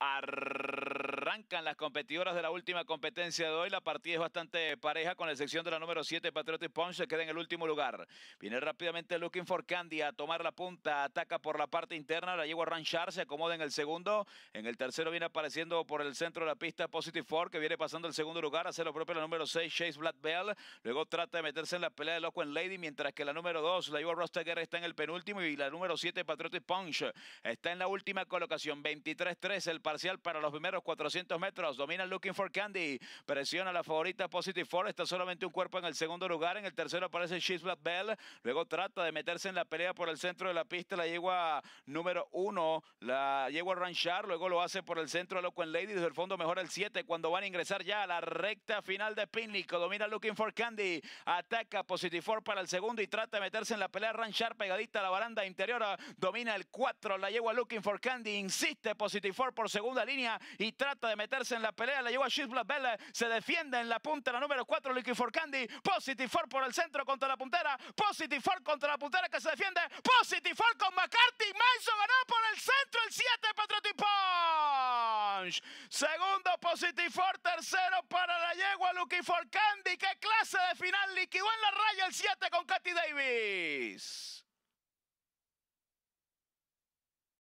Arrancan las competidoras de la última competencia de hoy. La partida es bastante pareja con la sección de la número 7, Patriotic Punch, se queda en el último lugar. Viene rápidamente Looking for Candy a tomar la punta, ataca por la parte interna, la lleva a ranchar, se acomoda en el segundo. En el tercero viene apareciendo por el centro de la pista Positive Four, que viene pasando el segundo lugar, hace lo propio la número 6, Chase Black Luego trata de meterse en la pelea de Loco en Lady, mientras que la número 2, la a Roster está en el penúltimo y la número 7, Patriotic Punch, está en la última colocación, 23 3 el parcial para los primeros 400 metros. Domina Looking for Candy. Presiona la favorita Positive Four. Está solamente un cuerpo en el segundo lugar. En el tercero aparece She's Black Bell. Luego trata de meterse en la pelea por el centro de la pista. La yegua número uno. La yegua Ranchar. Luego lo hace por el centro de Lady. Desde el fondo mejora el 7 cuando van a ingresar ya a la recta final de Pinlico, Domina Looking for Candy. Ataca Positive Four para el segundo y trata de meterse en la pelea Ranchar pegadita a la baranda interior. Domina el 4. La yegua Looking for Candy. Insiste Positive Four por segunda línea y trata de meterse en la pelea. la llegó a Shift Bell, se defiende en la punta la número 4, Lucky for Candy. Positive 4 por el centro contra la puntera. Positive 4 contra la puntera que se defiende. Positive 4 con McCarthy. Manso ganó por el centro el 7 Patriotic Punch. Segundo Positive 4, tercero para la yegua Lucky for Candy. ¿Qué clase de final liquidó en la raya el 7 con Katy Davis?